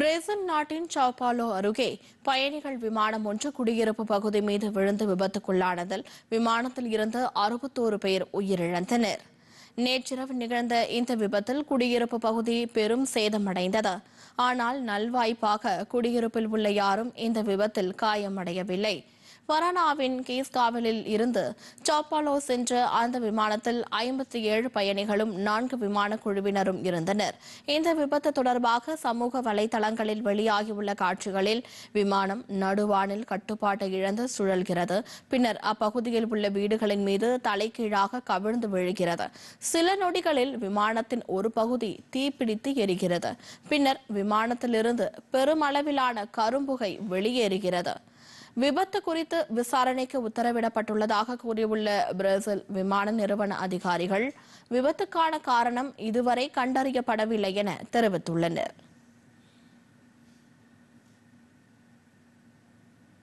Brazil நாட்டின் சாப்பாலோ அருகே பயணிகள் விமானம் ஒன்று குடியிருப்பு பகுதி மீது விழுந்து விபத்துக்குள்ளானதில் விமானத்தில் இருந்து அறுபத்தோரு பேர் உயிரிழந்தனர் நேற்றிரவு நிகழ்ந்த இந்த விபத்தில் குடியிருப்பு பகுதி பெரும் சேதமடைந்தது ஆனால் நல்வாய்ப்பாக குடியிருப்பில் உள்ள யாரும் இந்த விபத்தில் காயமடையவில்லை பனானாவின் கீஸ்காவிலில் இருந்து சாப்பாலோ சென்ற அந்த விமானத்தில் ஐம்பத்தி ஏழு பயணிகளும் நான்கு விமான குழுவினரும் இருந்தனர் இந்த விபத்து தொடர்பாக சமூக வலைதளங்களில் வெளியாகியுள்ள காட்சிகளில் விமானம் நடுவானில் கட்டுப்பாட்டை இழந்து சுழல்கிறது பின்னர் அப்பகுதியில் உள்ள வீடுகளின் மீது தலைகீழாக கவிழ்ந்து விழுகிறது சில நொடிகளில் விமானத்தின் ஒரு பகுதி தீப்பிடித்து எரிகிறது பின்னர் விமானத்திலிருந்து பெருமளவிலான கரும்புகை வெளியேறுகிறது விபத்து குறித்து விசாரணைக்கு உத்தரவிடப்பட்டுள்ளதாக கூறியுள்ள பிரேசில் விமான நிறுவன அதிகாரிகள் விபத்துக்கான காரணம் இதுவரை கண்டறியப்படவில்லை என தெரிவித்துள்ளனர்